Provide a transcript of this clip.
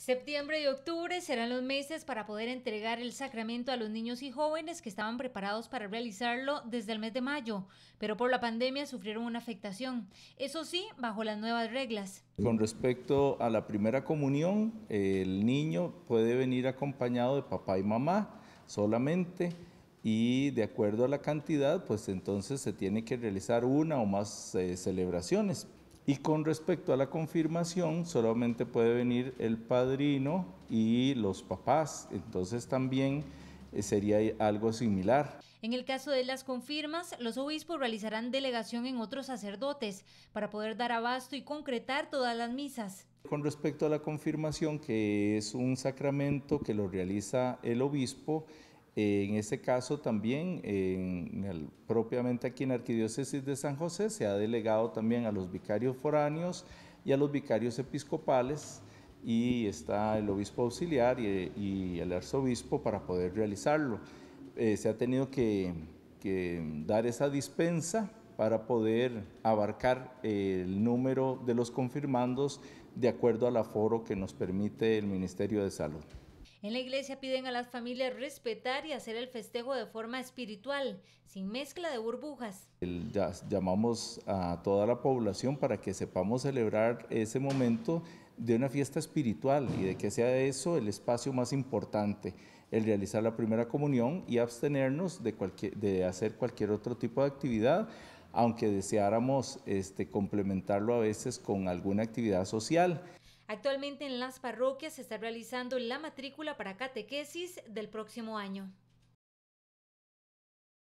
Septiembre y octubre serán los meses para poder entregar el sacramento a los niños y jóvenes que estaban preparados para realizarlo desde el mes de mayo, pero por la pandemia sufrieron una afectación, eso sí, bajo las nuevas reglas. Con respecto a la primera comunión, el niño puede venir acompañado de papá y mamá solamente y de acuerdo a la cantidad, pues entonces se tiene que realizar una o más eh, celebraciones. Y con respecto a la confirmación, solamente puede venir el padrino y los papás. Entonces también eh, sería algo similar. En el caso de las confirmas, los obispos realizarán delegación en otros sacerdotes para poder dar abasto y concretar todas las misas. Con respecto a la confirmación, que es un sacramento que lo realiza el obispo, en ese caso también, propiamente aquí en la Arquidiócesis de San José, se ha delegado también a los vicarios foráneos y a los vicarios episcopales y está el obispo auxiliar y, el arzobispo para poder realizarlo. Eh, se ha tenido que, que, dar esa dispensa para poder abarcar eh, el número de los confirmandos de acuerdo al aforo que nos permite el Ministerio de Salud. En la iglesia piden a las familias respetar y hacer el festejo de forma espiritual, sin mezcla de burbujas. llamamos a toda la población para que sepamos celebrar ese momento de una fiesta espiritual y de que sea eso el espacio más importante, el realizar la primera comunión y abstenernos de, hacer cualquier otro tipo de actividad aunque deseáramos este, complementarlo a veces con alguna actividad social. Actualmente en las parroquias se está realizando la matrícula para catequesis del próximo año.